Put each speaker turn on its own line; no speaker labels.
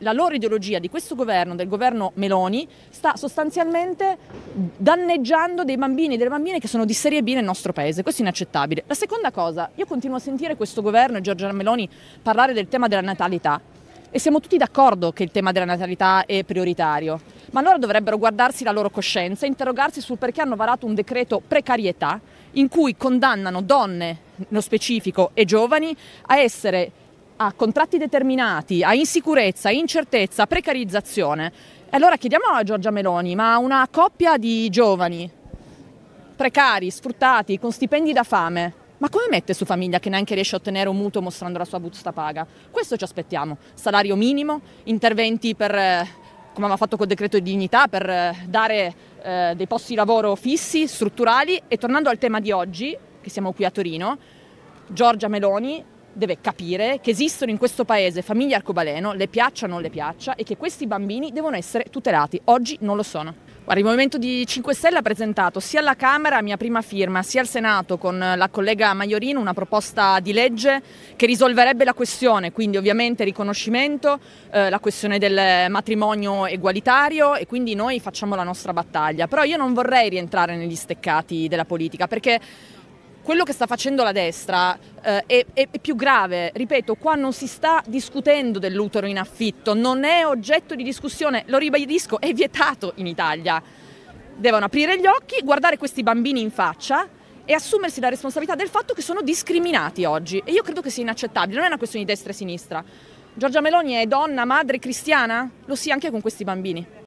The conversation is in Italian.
la loro ideologia di questo governo, del governo Meloni, sta sostanzialmente danneggiando dei bambini e delle bambine che sono di serie B nel nostro paese. Questo è inaccettabile. La seconda cosa, io continuo a sentire questo governo e Giorgia Meloni parlare del tema della natalità e siamo tutti d'accordo che il tema della natalità è prioritario, ma allora dovrebbero guardarsi la loro coscienza e interrogarsi sul perché hanno varato un decreto precarietà in cui condannano donne, nello specifico, e giovani a essere a contratti determinati, a insicurezza, incertezza, precarizzazione. E allora chiediamo a Giorgia Meloni, ma una coppia di giovani precari, sfruttati, con stipendi da fame, ma come mette su famiglia che neanche riesce a ottenere un mutuo mostrando la sua busta paga? Questo ci aspettiamo. Salario minimo, interventi per, eh, come abbiamo fatto col decreto di dignità, per eh, dare eh, dei posti di lavoro fissi, strutturali. E tornando al tema di oggi, che siamo qui a Torino, Giorgia Meloni deve capire che esistono in questo paese famiglie arcobaleno, le piaccia o non le piaccia, e che questi bambini devono essere tutelati. Oggi non lo sono. Guarda, il Movimento di 5 Stelle ha presentato sia alla Camera a mia prima firma, sia al Senato con la collega Maiorino una proposta di legge che risolverebbe la questione, quindi ovviamente riconoscimento, eh, la questione del matrimonio egualitario e quindi noi facciamo la nostra battaglia. Però io non vorrei rientrare negli steccati della politica perché quello che sta facendo la destra eh, è, è, più grave. Ripeto, qua non si sta discutendo dell'utero in affitto, non è oggetto di discussione, lo ribadisco, è vietato in Italia. Devono aprire gli occhi, guardare questi bambini in faccia e assumersi la responsabilità del fatto che sono discriminati oggi. E io credo che sia inaccettabile, non è una questione di destra e sinistra. Giorgia Meloni è donna, madre cristiana? Lo sia anche con questi bambini.